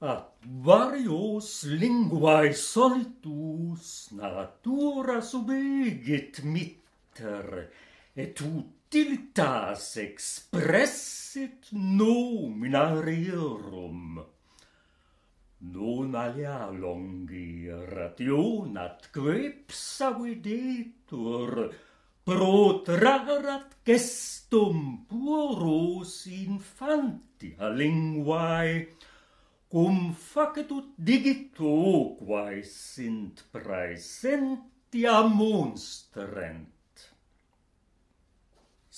at varios linguae solitus natura subegit mitter, et utilitas expressit nomina rerum. Non alia longi rationat quepsa vedetur, pro gestum puoros infantia linguae, cum facetut digitu quae sint praesentia monstrent.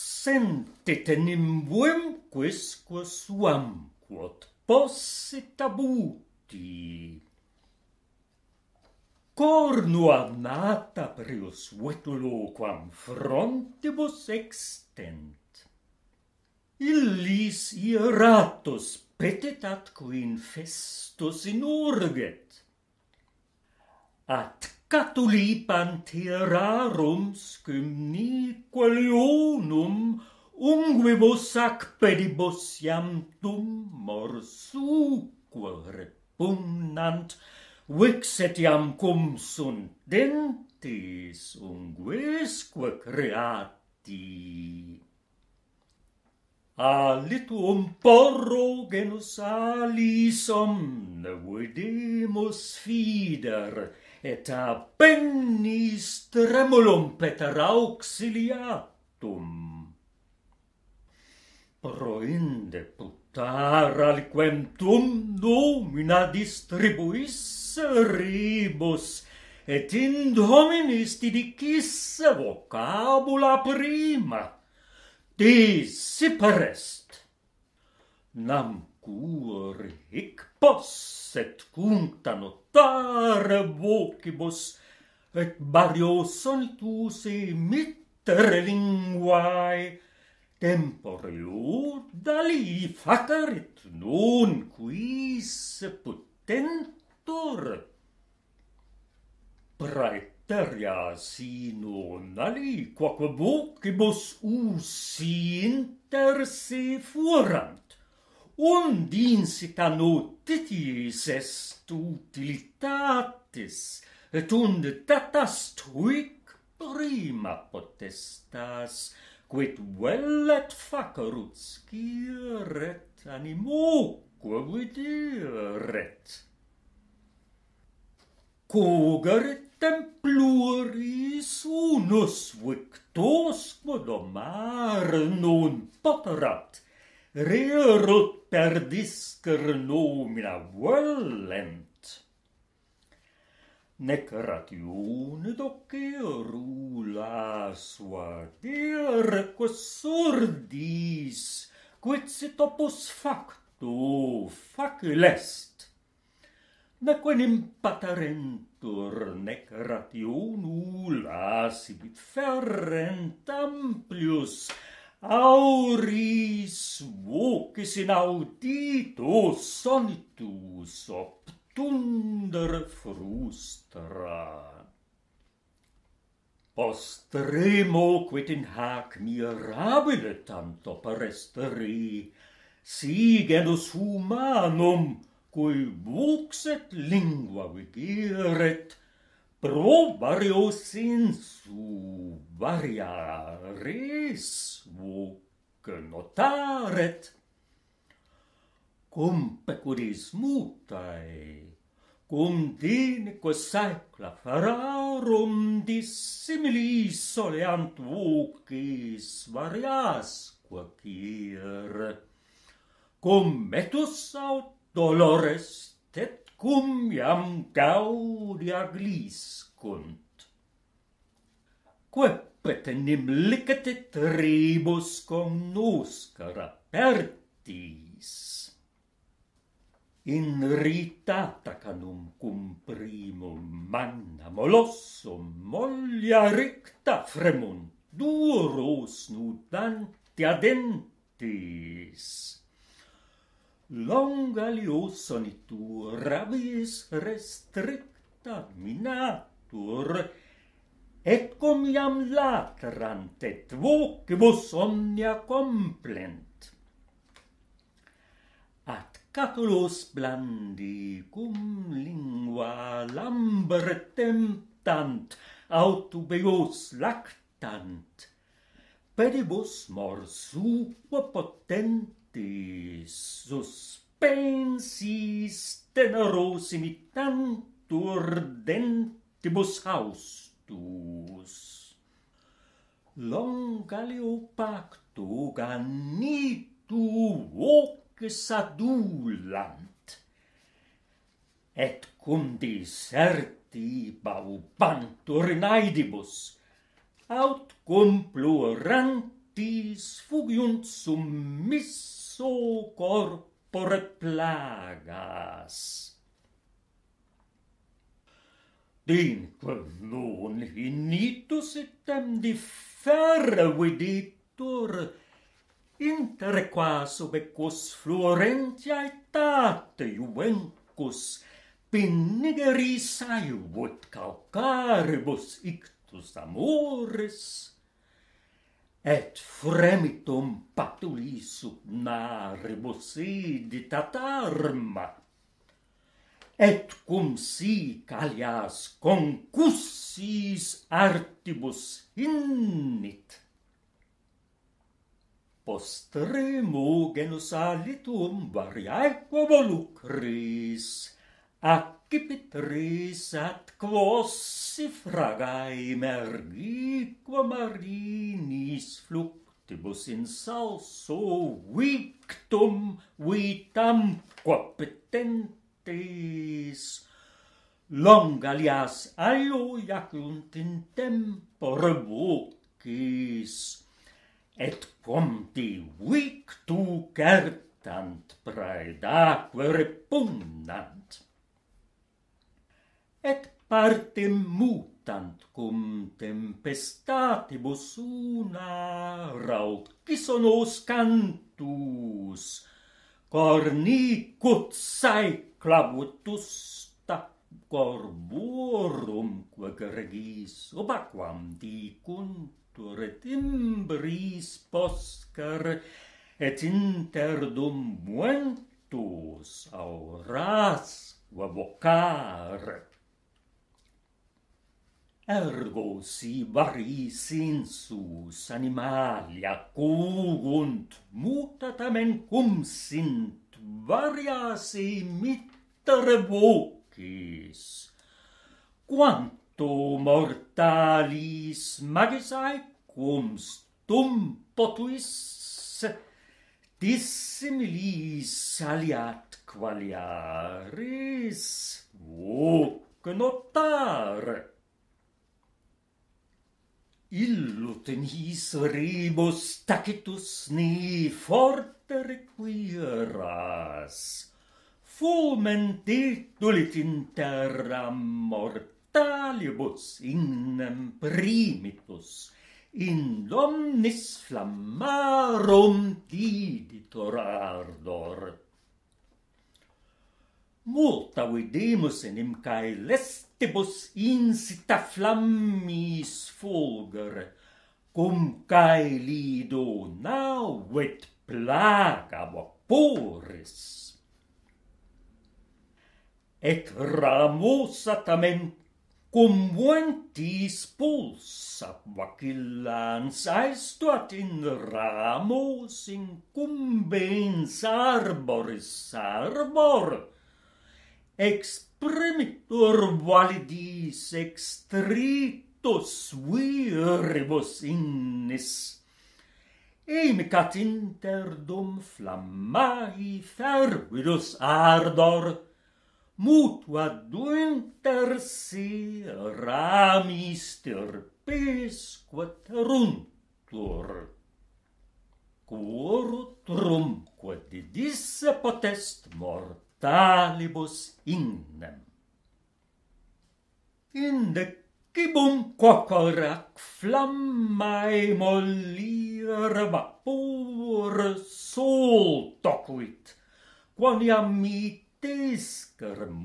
Sentit enim buem quesco suam, quod posit abuti. Cornu nata prius vetulo quam frontibus extent. Illis iratus petet atque in festus in urget. At catulipan tirarum scum nique leonum unguibus ac pedibus iam tum morsuque repugnant vixet iam cum sunt dentis unguesque creati. Alitum porro genus alisum ne vedemus fider, et apennis tremulum peter auxiliatum. Proinde putar aliquem tum domina distribuis ribus, et in dominis didicisse vocabula prima te separest nam cur hic posset cumta notare vocibus et barios sonitus e mitter linguae tempor ut dali facerit non quis putentur praet teria sinu nali quoque bucibus us inter se forant, und insita titis est utilitatis et und tatas tuic prima potestas quid velet facerut sciret animoque videret cogaret templuris unus victus quod omar non poterat rerut per discer nomina volent nec ration doc erula sua dir quos surdis quid sit opus facto facilest nec quen impaterent tur nec ratio nulla sibit ferrent amplius auris vocis in audito sonitus obtunder frustra. Ostremo quid in hac mirabile tanto per esteri, sigendus humanum cui vuxet lingua vigiret, pro varios in su variaris vuc notaret, cum pecuris mutae, cum dinico saecla ferrarum dissimilis soleant vocis variasque cir, cum metus aut dolores et cum iam gaudia gliscunt. Quae petenim licet tribus con nuscara pertis. In rita tacanum cum primum manna molossum molia ricta fremunt duros nudantia dentis. Longa liusonitur, avis restricta minatur, et cum iam latrant et vocibus omnia complent. At caculus blandi, cum lingua lambre temptant, aut ubeus lactant, pedibus morsu quo potent te suspensis tenoros in dentibus haustus. haus tus pacto ganitu hoc sadulant et cum diserti baubantur naidibus, aut cum plurantis fugiunt sum miss su corpore plagas. Dinque nun initus etem differe viditur inter quas obecus equos fluorentia etate juvencus pinnigeris aiuvut calcaribus ictus amores, et fremitum patuli sub narbus idit arma. Et cum sic alias concussis artibus innit. Postremo genus alitum variaeque volucris, accipitris at quos si fragae mergique marin, quibus in salso victum vitam competentis. Long alias alio jacunt in tempore vocis, et quanti victu certant praedaque repugnant. Et parte mutant cum tempestatibus una raud qui cantus cornicut sai clavutusta corborum qua regis obaquam dicuntur et timbris poscar et interdum muentus auras vocar ergo si varis in sus animalia cugunt mutatamen cum sint varias imitere vocis quanto mortalis magis aequum stum potuis dissimilis aliat qualiaris voc notaret illut in his rebus tacitus ni forte requieras. Fumen titulit in terra mortalibus innem primitus, in domnis flammarum diditor ardor multa vidimus enim caelestibus lestibus incita flammis fulgur, cum cae lido navet plaga vaporis. Et ramus atamen cum ventis pulsa vacillans aestuat in ramus incumbens arboris arbor, arbor exprimitur validis extritus viribus innis. Imicat inter dum flammai fervidus ardor, mutua duinter si ramis terpes quateruntur. Quor trumque didisse potest mortis, talibus innem. In the cibum cocorac flammae molir vapor sol quit, quam iam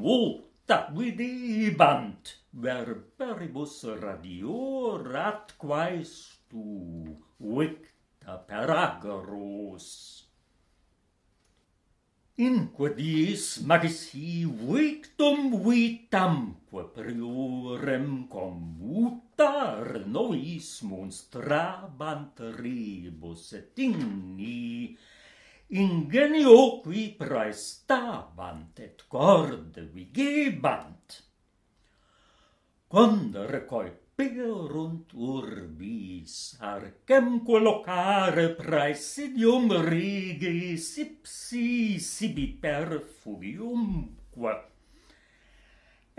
multa vidibant verberibus radior atquae stu victa peragros. In quodis magis hi victum vitamque priorem commutar nois monstrabant ribus et inni, ingenio qui praestabant et corde vigebant. Quando recoit perunt urbis arcem collocare praesidium rigis ipsi sibi perfuvium qua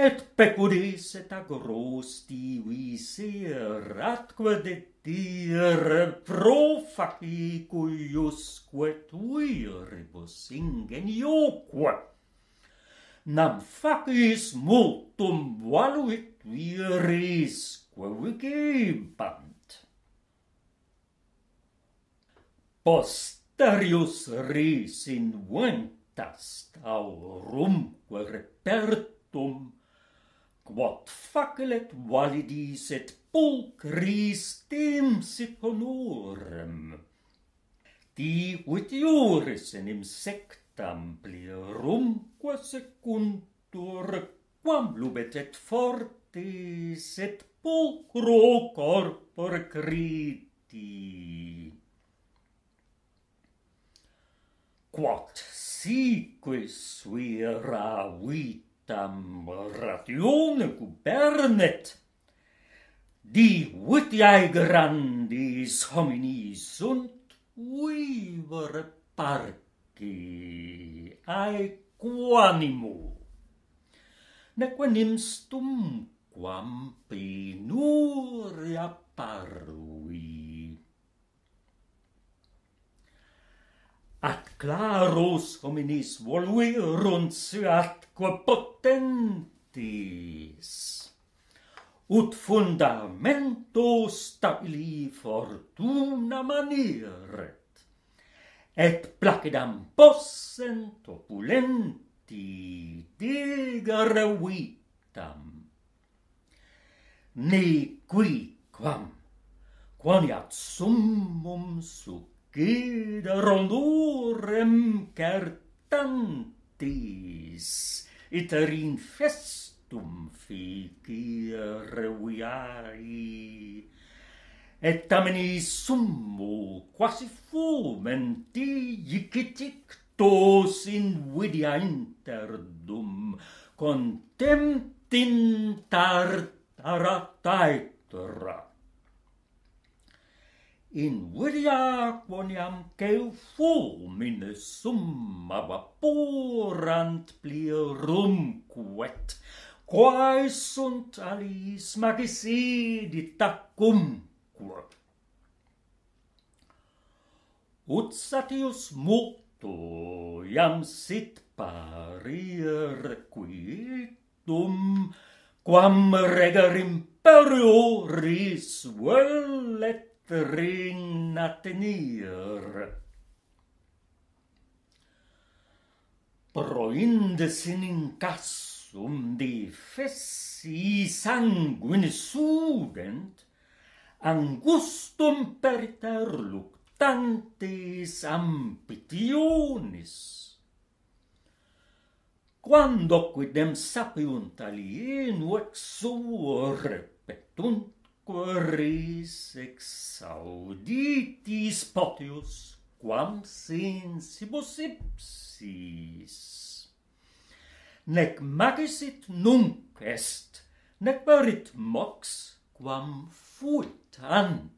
et pecudis et agrosti visir atque de tir pro facicuiusque tuiribus ingenioque nam facis multum valuit viris where we came pant. Posterius ris in ventast aurumque repertum, quod facelet validis et pulcris temsit honorem. Ti ut iuris enim sectam pli secuntur, quam lubet et fort Tis et pulcro corpor criti. Quat sique sui vitam ratione gubernet, di vitiae grandis homini sunt uiver parci aequanimu. Nequenim stum quam penur apparui. At claros hominis voluerunt se atque potentis, ut fundamento stabili fortuna maniret, et placidam possent opulenti digere vitam ne qui quam quam summum su gida certantis cartantis in festum fiquer reuiai et tamen summo quasi fumenti iquitic tos in vidia interdum contemptin tara tai in wiliya quoniam keu fu summa vaporant plirum quet quae sunt alis magisi di tacum ut satius mutu iam sit parir qui quam reger imperio ris vellet rin Proindes in incassum di fessi sanguini sugent, angustum periter luctantis ambitionis, quando quidem sapiunt alienu ex suo repetunt quaeris ex potius quam sensibus ipsis. Nec magisit nunc est, nec perit mox quam fuit ant,